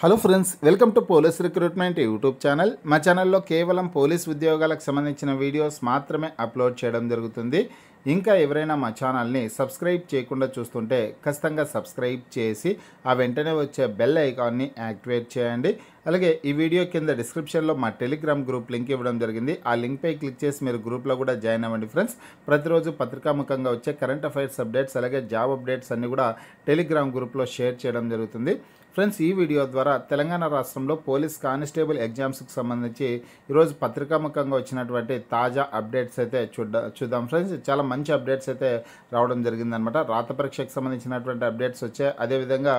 hello friends welcome to police recruitment YouTube channel మా ఛానల్లో కేవలం పోలీస్ ఉద్యోగాలకు సంబంధించిన వీడియోస్ మాత్రమే అప్లోడ్ చేయడం జరుగుతుంది ఇంకా ఎవరైనా మా ఛానల్ని సబ్స్క్రైబ్ చేయకుండా చూస్తుంటే ఖచ్చితంగా సబ్స్క్రైబ్ చేసి ఆ వెంటనే వచ్చే బెల్ ఐకాన్ని యాక్టివేట్ చేయండి అలాగే ఈ వీడియో కింద డిస్క్రిప్షన్లో మా టెలిగ్రామ్ గ్రూప్ లింక్ ఇవ్వడం జరిగింది ఆ లింక్పై క్లిక్ చేసి మీరు గ్రూప్లో కూడా జాయిన్ అవ్వండి ఫ్రెండ్స్ ప్రతిరోజు పత్రికాముఖంగా వచ్చే కరెంట్ అఫైర్స్ అప్డేట్స్ అలాగే జాబ్ అప్డేట్స్ అన్నీ కూడా టెలిగ్రామ్ గ్రూప్లో షేర్ చేయడం జరుగుతుంది ఫ్రెండ్స్ ఈ వీడియో ద్వారా తెలంగాణ రాష్ట్రంలో పోలీస్ కానిస్టేబుల్ ఎగ్జామ్స్కి సంబంధించి ఈరోజు పత్రికాముఖంగా వచ్చినటువంటి తాజా అప్డేట్స్ అయితే చూడ చూద్దాం ఫ్రెండ్స్ చాలా మంచి అప్డేట్స్ అయితే రావడం జరిగిందనమాట రాత పరీక్షకు సంబంధించినటువంటి అప్డేట్స్ వచ్చాయి అదేవిధంగా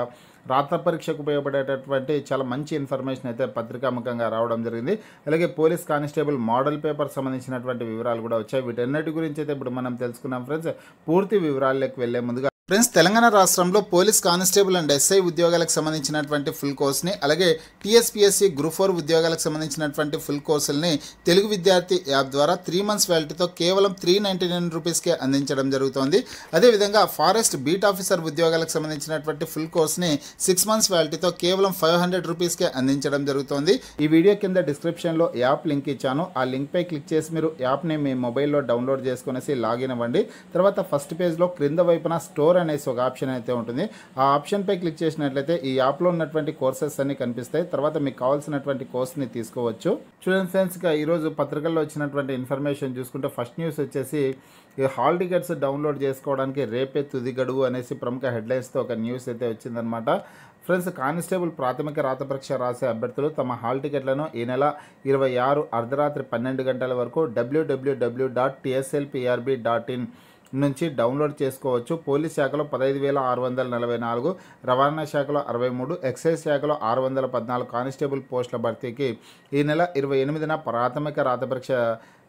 రాత పరీక్షకు ఉపయోగపడేటటువంటి చాలా మంచి ఇన్ఫర్మేషన్ అయితే పత్రికాముఖంగా రావడం జరిగింది అలాగే పోలీస్ కానిస్టేబుల్ మోడల్ పేపర్ సంబంధించినటువంటి వివరాలు కూడా వచ్చాయి వీటన్నిటి గురించి అయితే ఇప్పుడు మనం తెలుసుకున్నాం ఫ్రెండ్స్ పూర్తి వివరాల్లోకి వెళ్లే ముందుగా ఫ్రెండ్స్ తెలంగాణ రాష్ట్రంలో పోలీస్ కానిస్టేబుల్ అండ్ ఎస్ఐ ఉద్యోగాలకు సంబంధించినటువంటి ఫుల్ కోర్స్ని అలాగే టీఎస్పీఎస్సీ గ్రూప్ ఫోర్ ఉద్యోగాలకు సంబంధించినటువంటి ఫుల్ కోర్సుల్ని తెలుగు విద్యార్థి యాప్ ద్వారా త్రీ మంత్స్ వ్యాలిటీతో కేవలం త్రీ నైంటీ నైన్ రూపీస్కే అందించడం జరుగుతోంది అదేవిధంగా ఫారెస్ట్ బీట్ ఆఫీసర్ ఉద్యోగాలకు సంబంధించినటువంటి ఫుల్ కోర్స్ని సిక్స్ మంత్స్ వ్యాలిటీతో కేవలం ఫైవ్ హండ్రెడ్ రూపీస్కే అందించడం జరుగుతోంది ఈ వీడియో కింద డిస్క్రిప్షన్లో యాప్ లింక్ ఇచ్చాను ఆ లింక్పై క్లిక్ చేసి మీరు యాప్ని మీ మొబైల్లో డౌన్లోడ్ చేసుకునేసి లాగిన్ అవ్వండి తర్వాత ఫస్ట్ పేజ్లో క్రింద వైపున స్టోర్ అనేసి ఒక ఆప్షన్ అయితే ఉంటుంది ఆ ఆప్షన్పై క్లిక్ చేసినట్లయితే ఈ యాప్లో ఉన్నటువంటి కోర్సెస్ అన్ని కనిపిస్తాయి తర్వాత మీకు కావాల్సినటువంటి కోర్స్ని తీసుకోవచ్చు చూడండి ఫ్రెండ్స్ ఇక ఈరోజు పత్రికల్లో వచ్చినటువంటి ఇన్ఫర్మేషన్ చూసుకుంటే ఫస్ట్ న్యూస్ వచ్చేసి హాల్ టికెట్స్ డౌన్లోడ్ చేసుకోవడానికి రేపే తుది గడువు అనేసి ప్రముఖ హెడ్లైన్స్తో ఒక న్యూస్ అయితే వచ్చిందనమాట ఫ్రెండ్స్ కానిస్టేబుల్ ప్రాథమిక రాత పరీక్ష రాసే అభ్యర్థులు తమ హాల్ టికెట్లను ఈ నెల ఇరవై ఆరు అర్ధరాత్రి పన్నెండు గంటల వరకు డబ్ల్యూడబ్ల్యూడబ్ల్యూ డాట్ టీఎస్ఎల్పిఆర్బి డాట్ ఇన్ నుంచి డౌన్లోడ్ చేసుకోవచ్చు పోలీస్ శాఖలో పదహైదు వేల ఆరు వందల నలభై నాలుగు రవాణా శాఖలో అరవై మూడు ఎక్సైజ్ శాఖలో ఆరు వందల పద్నాలుగు కానిస్టేబుల్ పోస్టుల భర్తీకి ఈ నెల ఇరవై ఎనిమిదిన ప్రాథమిక రాత పరీక్ష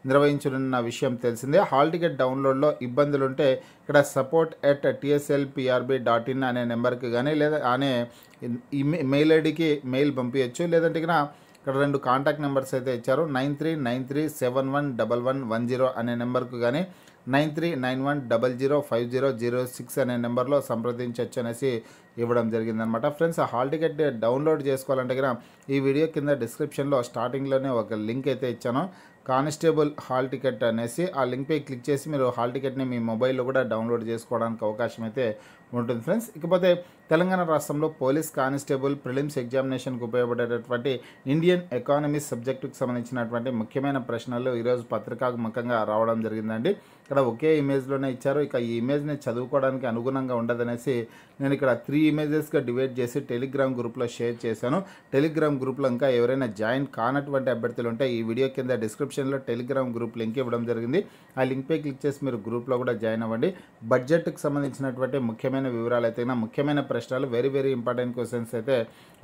నిర్వహించనున్న విషయం తెలిసిందే హాల్ టికెట్ డౌన్లోడ్లో ఇబ్బందులుంటే ఇక్కడ support at TSLPRB dot in అనే నెంబర్కి కానీ లేదా అనే మెయిల్ ఐడికి మెయిల్ పంపించచ్చు లేదంటే ఇక్కడ రెండు కాంటాక్ట్ నెంబర్స్ అయితే ఇచ్చారు nine three nine three seven one double one one zero అనే నెంబర్కు కానీ nine three nine one double zero five zero zero six అనే నెంబర్లో సంప్రదించవచ్చు అనేసి ఇవ్వడం జరిగిందనమాట ఫ్రెండ్స్ హాల్ టికెట్ డౌన్లోడ్ చేసుకోవాలంటే కదా ఈ వీడియో కింద డిస్క్రిప్షన్లో స్టార్టింగ్లోనే ఒక లింక్ అయితే ఇచ్చాను కానిస్టేబుల్ హాల్ టికెట్ అనేసి ఆ లింక్పై క్లిక్ చేసి మీరు హాల్ టికెట్ని మీ మొబైల్లో కూడా డౌన్లోడ్ చేసుకోవడానికి అవకాశం అయితే ఉంటుంది ఫ్రెండ్స్ ఇకపోతే తెలంగాణ రాష్ట్రంలో పోలీస్ కానిస్టేబుల్ ప్రిలిమ్స్ ఎగ్జామినేషన్కు ఉపయోగపడేటటువంటి ఇండియన్ ఎకానమీ సబ్జెక్టుకు సంబంధించినటువంటి ముఖ్యమైన ప్రశ్నలు ఈరోజు పత్రికాముఖంగా రావడం జరిగిందండి ఇక్కడ ఒకే ఇమేజ్లోనే ఇచ్చారు ఇక ఈ ఇమేజ్ని చదువుకోవడానికి అనుగుణంగా ఉండదనేసి నేను ఇక్కడ త్రీ ఇమేజెస్గా డివైడ్ చేసి టెలిగ్రామ్ గ్రూప్లో షేర్ చేశాను టెలిగ్రామ్ గ్రూప్లో ఇంకా ఎవరైనా జాయిన్ కానటువంటి అభ్యర్థులు ఉంటే ఈ వీడియో కింద డిస్క్రిప్షన్లో టెలిగ్రామ్ గ్రూప్ లింక్ ఇవ్వడం జరిగింది ఆ లింక్పై క్లిక్ చేసి మీరు గ్రూప్లో కూడా జాయిన్ అవ్వండి బడ్జెట్కి సంబంధించినటువంటి ముఖ్యమైన వివరాలు అయితే ముఖ్యమైన ప్రశ్నలు వెరీ వెరీ ఇంపార్టెంట్ క్వశ్చన్స్ అయితే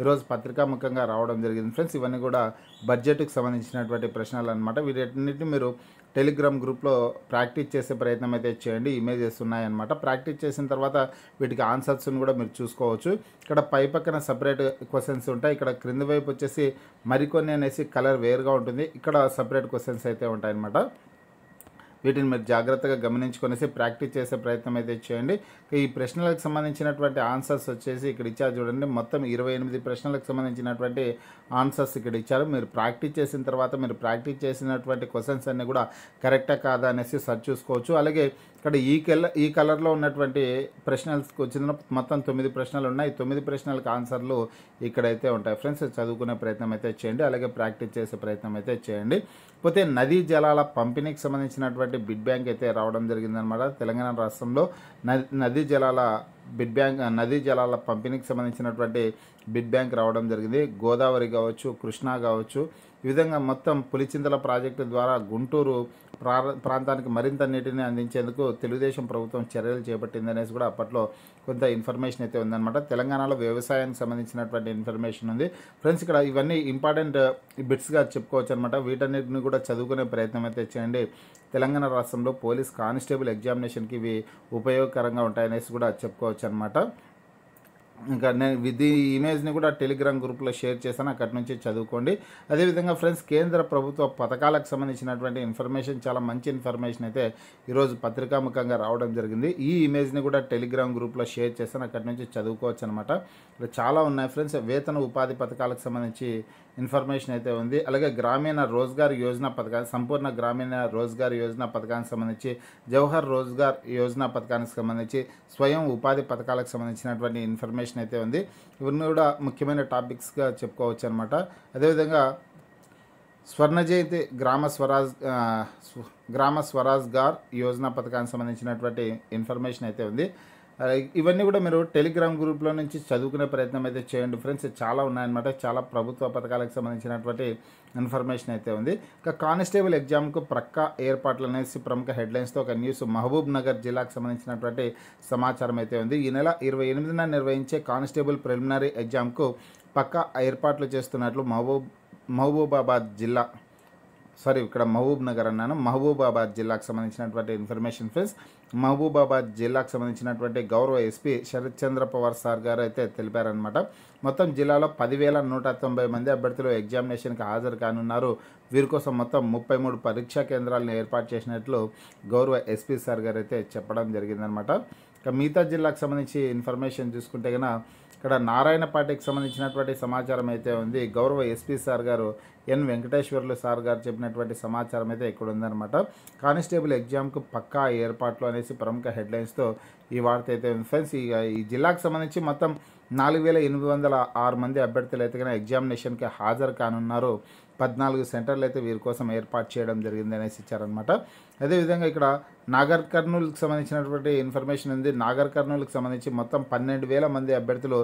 ఈరోజు పత్రికాముఖంగా రావడం జరిగింది ఫ్రెండ్స్ ఇవన్నీ కూడా బడ్జెట్కు సంబంధించినటువంటి ప్రశ్నలు అనమాట వీటన్నిటిని మీరు టెలిగ్రామ్ గ్రూప్లో ప్రాక్టీస్ చేసే ప్రయత్నం అయితే చేయండి ఇమేజెస్ ఉన్నాయన్నమాట ప్రాక్టీస్ చేసిన తర్వాత వీటికి ఆన్సర్స్ని కూడా మీరు చూసుకోవచ్చు ఇక్కడ పై పక్కన సపరేట్ క్వశ్చన్స్ ఉంటాయి ఇక్కడ క్రింది వైపు వచ్చేసి మరికొన్ని అనేసి కలర్ వేరుగా ఉంటుంది ఇక్కడ సపరేట్ క్వశ్చన్స్ అయితే ఉంటాయన్నమాట వీటిని మీరు జాగ్రత్తగా గమనించుకునేసి ప్రాక్టీస్ చేసే ప్రయత్నం అయితే చేయండి ఈ ప్రశ్నలకు సంబంధించినటువంటి ఆన్సర్స్ వచ్చేసి ఇక్కడ ఇచ్చారు చూడండి మొత్తం ఇరవై ఎనిమిది ప్రశ్నలకు సంబంధించినటువంటి ఆన్సర్స్ ఇక్కడ ఇచ్చారు మీరు ప్రాక్టీస్ చేసిన తర్వాత మీరు ప్రాక్టీస్ చేసినటువంటి క్వశ్చన్స్ అన్నీ కూడా కరెక్టా కాదా అనేసి సర్చ్ చూసుకోవచ్చు అలాగే ఇక్కడ ఈ కలర్ ఈ కలర్లో ఉన్నటువంటి ప్రశ్నలకు వచ్చిన మొత్తం తొమ్మిది ప్రశ్నలు ఉన్నాయి తొమ్మిది ప్రశ్నలకు ఆన్సర్లు ఇక్కడైతే ఉంటాయి ఫ్రెండ్స్ చదువుకునే ప్రయత్నం అయితే చేయండి అలాగే ప్రాక్టీస్ చేసే ప్రయత్నం అయితే చేయండి పోతే నదీ జలాల పంపిణీకి సంబంధించినటువంటి బిడ్ బ్యాంక్ అయితే రావడం జరిగిందనమాట తెలంగాణ రాష్ట్రంలో నదీ జలాల బిడ్ బ్యాంక్ నదీ జలాల పంపిణీకి సంబంధించినటువంటి బిడ్ బ్యాంక్ రావడం జరిగింది గోదావరి కావచ్చు కృష్ణా కావచ్చు ఈ విధంగా మొత్తం పులిచింతల ప్రాజెక్టు ద్వారా గుంటూరు ప్రాంతానికి మరింత నీటిని అందించేందుకు తెలుగుదేశం ప్రభుత్వం చర్యలు చేపట్టింది అనేసి కూడా అప్పట్లో కొంత ఇన్ఫర్మేషన్ అయితే ఉందన్నమాట తెలంగాణలో వ్యవసాయానికి సంబంధించినటువంటి ఇన్ఫర్మేషన్ ఉంది ఫ్రెండ్స్ ఇక్కడ ఇవన్నీ ఇంపార్టెంట్ బిట్స్గా చెప్పుకోవచ్చు అనమాట వీటన్నిటిని కూడా చదువుకునే ప్రయత్నం అయితే చేయండి తెలంగాణ రాష్ట్రంలో పోలీస్ కానిస్టేబుల్ ఎగ్జామినేషన్కి ఇవి ఉపయోగకరంగా ఉంటాయనేసి కూడా చెప్పుకోవచ్చు అనమాట ఇంకా నేను ఇది ఇమేజ్ని కూడా టెలిగ్రామ్ గ్రూప్లో షేర్ చేశాను అక్కడి నుంచి చదువుకోండి అదేవిధంగా ఫ్రెండ్స్ కేంద్ర ప్రభుత్వ పథకాలకు సంబంధించినటువంటి ఇన్ఫర్మేషన్ చాలా మంచి ఇన్ఫర్మేషన్ అయితే ఈరోజు పత్రికాముఖంగా రావడం జరిగింది ఈ ఇమేజ్ని కూడా టెలిగ్రామ్ గ్రూప్లో షేర్ చేశాను అక్కడి నుంచి చదువుకోవచ్చు అనమాట చాలా ఉన్నాయి ఫ్రెండ్స్ వేతన ఉపాధి పథకాలకు సంబంధించి ఇన్ఫర్మేషన్ అయితే ఉంది అలాగే గ్రామీణ రోజ్గార్ యోజన పథకానికి సంపూర్ణ గ్రామీణ రోజ్గార్ యోజన పథకానికి సంబంధించి జవహర్ రోజ్గార్ యోజన పథకానికి సంబంధించి స్వయం ఉపాధి పథకాలకు సంబంధించినటువంటి ఇన్ఫర్మేషన్ అయితే ఉంది ఇవన్నీ కూడా ముఖ్యమైన టాపిక్స్గా చెప్పుకోవచ్చు అనమాట అదేవిధంగా స్వర్ణ జయంతి గ్రామ స్వరాజ్ గ్రామ స్వరాజ్గార్ యోజన పథకానికి సంబంధించినటువంటి ఇన్ఫర్మేషన్ అయితే ఉంది ఇవన్నీ కూడా మీరు టెలిగ్రామ్ గ్రూప్లో నుంచి చదువుకునే ప్రయత్నం అయితే చేయండి ఫ్రెండ్స్ చాలా ఉన్నాయన్నమాట చాలా ప్రభుత్వ పథకాలకు సంబంధించినటువంటి ఇన్ఫర్మేషన్ అయితే ఉంది ఇంకా కానిస్టేబుల్ ఎగ్జామ్కు ప్రక్క ఏర్పాట్లు అనేసి ప్రముఖ హెడ్లైన్స్తో ఒక న్యూస్ మహబూబ్ నగర్ జిల్లాకు సంబంధించినటువంటి సమాచారం అయితే ఉంది ఈ నెల ఇరవై ఎనిమిదిన నిర్వహించే కానిస్టేబుల్ ప్రిలిమినరీ ఎగ్జామ్కు పక్క ఏర్పాట్లు చేస్తున్నట్లు మహబూబ్ మహబూబాబాద్ జిల్లా సారీ ఇక్కడ మహబూబ్ నగర్ అన్నాను మహబూబాబాద్ జిల్లాకు సంబంధించినటువంటి ఇన్ఫర్మేషన్ ఫ్రెండ్స్ మహబూబాబాద్ జిల్లాకు సంబంధించినటువంటి గౌరవ ఎస్పీ శరత్ చంద్ర పవార్ సార్ గారు అయితే తెలిపారనమాట మొత్తం జిల్లాలో పదివేల నూట తొంభై మంది అభ్యర్థులు ఎగ్జామినేషన్కి హాజరు కానున్నారు వీరి కోసం మొత్తం ముప్పై మూడు పరీక్షా కేంద్రాలను ఏర్పాటు చేసినట్లు గౌరవ ఎస్పీ సార్ గారు అయితే చెప్పడం జరిగిందనమాట ఇక మిగతా జిల్లాకు సంబంధించి ఇన్ఫర్మేషన్ చూసుకుంటే కనుక ఇక్కడ నారాయణపాటికి సంబంధించినటువంటి సమాచారం అయితే ఉంది గౌరవ ఎస్పీ సార్ గారు ఎన్ వెంకటేశ్వర్లు సార్ గారు చెప్పినటువంటి సమాచారం అయితే ఇక్కడ ఉందన్నమాట కానిస్టేబుల్ ఎగ్జామ్కు పక్కా ఏర్పాట్లు అనేసి ప్రముఖ హెడ్లైన్స్తో ఈ వార్త అయితే ఉంది ఫ్రెండ్స్ ఈ జిల్లాకు సంబంధించి మొత్తం నాలుగు వేల ఎనిమిది వందల ఆరు మంది అభ్యర్థులు అయితే కానీ ఎగ్జామినేషన్కి హాజరు కానున్నారు పద్నాలుగు సెంటర్లు అయితే వీరి కోసం ఏర్పాటు చేయడం జరిగింది అనేసి ఇచ్చారనమాట అదేవిధంగా ఇక్కడ నాగర్ కర్నూలుకి సంబంధించినటువంటి ఇన్ఫర్మేషన్ ఉంది నాగర్ కర్నూలుకి సంబంధించి మొత్తం పన్నెండు వేల మంది అభ్యర్థులు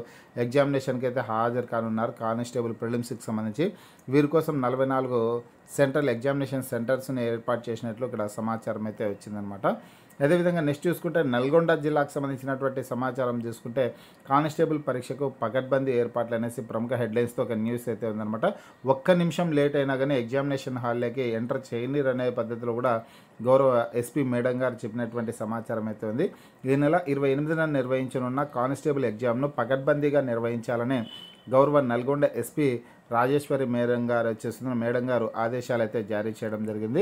ఎగ్జామినేషన్కి అయితే హాజరు కానున్నారు కానిస్టేబుల్ ప్రిలిమ్స్కి సంబంధించి వీరి కోసం నలభై నాలుగు సెంట్రల్ ఎగ్జామినేషన్ సెంటర్స్ని ఏర్పాటు చేసినట్లు ఇక్కడ సమాచారం అయితే వచ్చిందనమాట అదేవిధంగా నెక్స్ట్ చూసుకుంటే నల్గొండ జిల్లాకు సంబంధించినటువంటి సమాచారం చూసుకుంటే కానిస్టేబుల్ పరీక్షకు పగడ్బందీ ఏర్పాట్లు అనేసి ప్రముఖ హెడ్లైన్స్తో ఒక న్యూస్ అయితే ఉందన్నమాట ఒక్క నిమిషం లేట్ అయినా కానీ ఎగ్జామినేషన్ హాల్లోకి ఎంటర్ చేయనీరు అనే పద్ధతిలో కూడా గౌరవ ఎస్పీ మేడం గారు చెప్పినటువంటి సమాచారం అయితే ఉంది ఈ నెల ఇరవై ఎనిమిదిన నిర్వహించనున్న కానిస్టేబుల్ ఎగ్జామ్ను పగడ్బందీగా నిర్వహించాలని గౌరవ నల్గొండ ఎస్పీ రాజేశ్వరి మేడం గారు వచ్చేస్తున్న మేడం గారు ఆదేశాలు అయితే జారీ చేయడం జరిగింది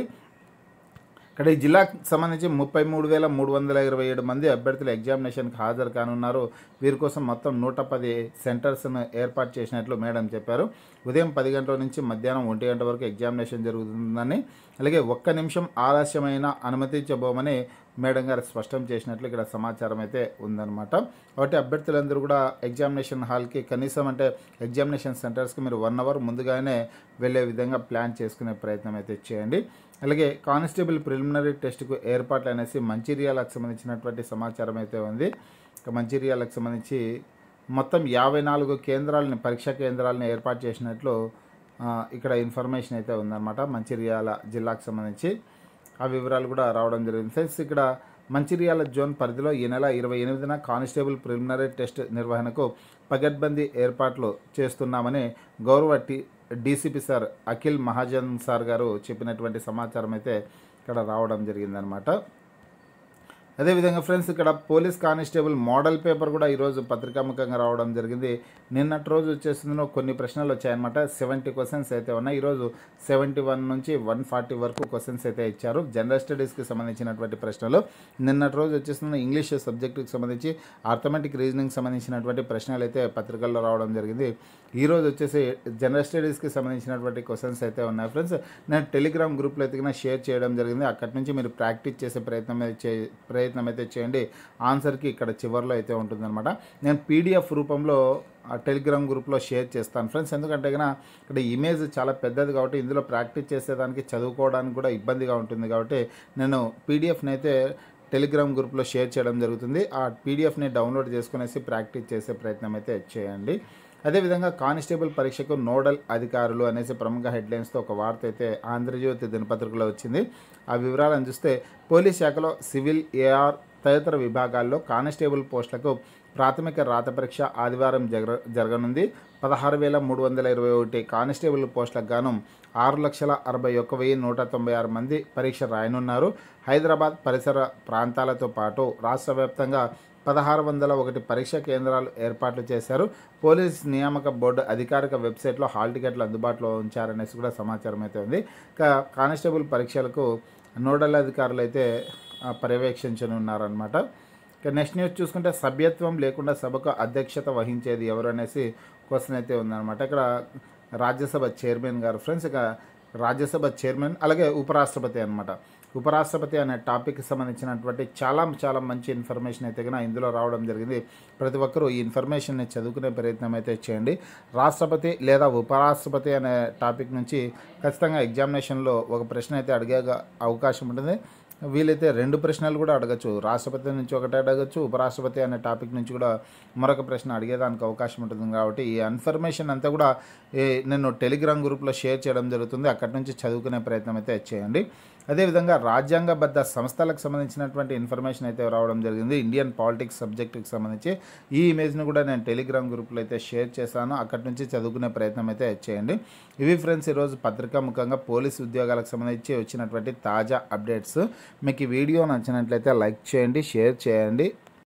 ఇక్కడ ఈ జిల్లాకు సంబంధించి ముప్పై మూడు వేల మూడు వందల ఇరవై ఏడు మంది అభ్యర్థులు ఎగ్జామినేషన్కి హాజరు కానున్నారు వీరి కోసం మొత్తం నూట పది సెంటర్స్ను ఏర్పాటు చేసినట్లు మేడం చెప్పారు ఉదయం పది గంటల నుంచి మధ్యాహ్నం ఒంటి గంట వరకు ఎగ్జామినేషన్ జరుగుతుందని అలాగే ఒక్క నిమిషం ఆలస్యమైన అనుమతించబోమని మేడం గారు స్పష్టం చేసినట్లు ఇక్కడ సమాచారం అయితే ఉందన్నమాట కాబట్టి అభ్యర్థులందరూ కూడా ఎగ్జామినేషన్ హాల్కి కనీసం అంటే ఎగ్జామినేషన్ సెంటర్స్కి మీరు వన్ అవర్ ముందుగానే వెళ్ళే విధంగా ప్లాన్ చేసుకునే ప్రయత్నం అయితే చేయండి అలాగే కానిస్టేబుల్ ప్రిలిమినరీ టెస్ట్కు ఏర్పాట్లు అనేసి మంచిర్యాలకు సంబంధించినటువంటి సమాచారం అయితే ఉంది మంచిర్యాలకు సంబంధించి మొత్తం యాభై నాలుగు కేంద్రాలని పరీక్షా కేంద్రాలను ఏర్పాటు చేసినట్లు ఇక్కడ ఇన్ఫర్మేషన్ అయితే ఉందన్నమాట మంచిర్యాల జిల్లాకు సంబంధించి ఆ వివరాలు కూడా రావడం జరిగింది ఫ్రెండ్స్ ఇక్కడ మంచిర్యాల జోన్ పరిధిలో ఈ నెల ఇరవై ఎనిమిదిన కానిస్టేబుల్ ప్రిలిమినరీ టెస్ట్ నిర్వహణకు పగడ్బందీ ఏర్పాట్లు చేస్తున్నామని గౌరవ T DCP sir Akhil Mahajan sir గారు చెప్పినటువంటి సమాచారం అయితే ఇక్కడ రావడం జరిగిందనమాట అదేవిధంగా ఫ్రెండ్స్ ఇక్కడ పోలీస్ కానిస్టేబుల్ మోడల్ పేపర్ కూడా ఈరోజు పత్రికాముఖంగా రావడం జరిగింది నిన్నటి రోజు వచ్చేసిందో కొన్ని ప్రశ్నలు వచ్చాయన్నమాట సెవెంటీ క్వశ్చన్స్ అయితే ఉన్నాయి ఈరోజు సెవెంటీ వన్ నుంచి వన్ ఫార్టీ వరకు క్వశ్చన్స్ అయితే ఇచ్చారు జనరల్ స్టడీస్కి సంబంధించినటువంటి ప్రశ్నలు నిన్నటి రోజు వచ్చేసిన ఇంగ్లీష్ సబ్జెక్టుకి సంబంధించి ఆర్థమెటిక్ రీజనింగ్ సంబంధించినటువంటి ప్రశ్నలు అయితే పత్రికల్లో రావడం జరిగింది ఈరోజు వచ్చేసి జనరల్ స్టడీస్కి సంబంధించినటువంటి క్వశ్చన్స్ అయితే ఉన్నాయి ఫ్రెండ్స్ నేను టెలిగ్రామ్ గ్రూప్లో ఎత్తికిన షేర్ చేయడం జరిగింది అక్కడి నుంచి మీరు ప్రాక్టీస్ చేసే ప్రయత్నం చే ప్రయత్నం అయితే చేయండి ఆన్సర్కి ఇక్కడ చివరిలో అయితే ఉంటుందన్నమాట నేను పీడిఎఫ్ రూపంలో టెలిగ్రామ్ గ్రూప్లో షేర్ చేస్తాను ఫ్రెండ్స్ ఎందుకంటే కన్నా ఇక్కడ ఇమేజ్ చాలా పెద్దది కాబట్టి ఇందులో ప్రాక్టీస్ చేసేదానికి చదువుకోవడానికి కూడా ఇబ్బందిగా ఉంటుంది కాబట్టి నేను పీడిఎఫ్ని అయితే టెలిగ్రామ్ గ్రూప్లో షేర్ చేయడం జరుగుతుంది ఆ పీడిఎఫ్ని డౌన్లోడ్ చేసుకునేసి ప్రాక్టీస్ చేసే ప్రయత్నం అయితే చేయండి అదేవిధంగా కానిస్టేబుల్ పరీక్షకు నోడల్ అధికారులు అనేసి ప్రముఖ హెడ్లైన్స్తో ఒక వార్త అయితే ఆంధ్రజ్యోతి దినపత్రికలో వచ్చింది ఆ వివరాలను చూస్తే పోలీస్ శాఖలో సివిల్ ఏఆర్ తదితర విభాగాల్లో కానిస్టేబుల్ పోస్టులకు ప్రాథమిక రాత పరీక్ష ఆదివారం జరగ జరగనుంది పదహారు వేల మూడు వందల ఇరవై ఒకటి కానిస్టేబుల్ పోస్టులకు గాను ఆరు లక్షల అరవై ఒక్క వెయ్యి నూట తొంభై ఆరు మంది పరీక్ష రాయనున్నారు హైదరాబాద్ పరిసర ప్రాంతాలతో పాటు రాష్ట్ర వ్యాప్తంగా పదహారు వందల ఒకటి పరీక్షా కేంద్రాలు ఏర్పాట్లు చేశారు పోలీస్ నియామక బోర్డు అధికారిక వెబ్సైట్లో హాల్ టికెట్లు అందుబాటులో ఉంచారనేసి కూడా సమాచారం అయితే ఉంది కానిస్టేబుల్ పరీక్షలకు నోడల్ అధికారులు అయితే పర్యవేక్షించనున్నారనమాట ఇక నెక్స్ట్ న్యూస్ చూసుకుంటే సభ్యత్వం లేకుండా సభకు అధ్యక్షత వహించేది ఎవరు అనేసి క్వశ్చన్ అయితే ఉందన్నమాట ఇక్కడ రాజ్యసభ చైర్మన్ గారు ఫ్రెండ్స్ ఇక రాజ్యసభ చైర్మన్ అలాగే ఉపరాష్ట్రపతి అనమాట ఉపరాష్ట్రపతి అనే టాపిక్కి సంబంధించినటువంటి చాలా చాలా మంచి ఇన్ఫర్మేషన్ అయితే కనుక ఇందులో రావడం జరిగింది ప్రతి ఒక్కరూ ఈ ఇన్ఫర్మేషన్ని చదువుకునే ప్రయత్నం అయితే చేయండి రాష్ట్రపతి లేదా ఉపరాష్ట్రపతి అనే టాపిక్ నుంచి ఖచ్చితంగా ఎగ్జామినేషన్లో ఒక ప్రశ్న అయితే అడిగే అవకాశం ఉంటుంది వీలైతే రెండు ప్రశ్నలు కూడా అడగచ్చు రాష్ట్రపతి నుంచి ఒకటే అడగచ్చు ఉపరాష్ట్రపతి అనే టాపిక్ నుంచి కూడా మరొక ప్రశ్న అడిగేదానికి అవకాశం ఉంటుంది కాబట్టి ఈ ఇన్ఫర్మేషన్ అంతా కూడా నేను టెలిగ్రామ్ గ్రూప్లో షేర్ చేయడం జరుగుతుంది అక్కడి నుంచి చదువుకునే ప్రయత్నం అయితే చేయండి అదేవిధంగా రాజ్యాంగబద్ధ సంస్థలకు సంబంధించినటువంటి ఇన్ఫర్మేషన్ అయితే రావడం జరిగింది ఇండియన్ పాలిటిక్స్ సబ్జెక్టుకి సంబంధించి ఈ ఇమేజ్ను కూడా నేను టెలిగ్రామ్ గ్రూప్లో అయితే షేర్ చేశాను అక్కడి నుంచి చదువుకునే ప్రయత్నం అయితే చేయండి ఇవి ఫ్రెండ్స్ ఈరోజు పత్రికా ముఖంగా పోలీస్ ఉద్యోగాలకు సంబంధించి వచ్చినటువంటి తాజా అప్డేట్స్ మీకు ఈ వీడియో నచ్చినట్లయితే లైక్ చేయండి షేర్ చేయండి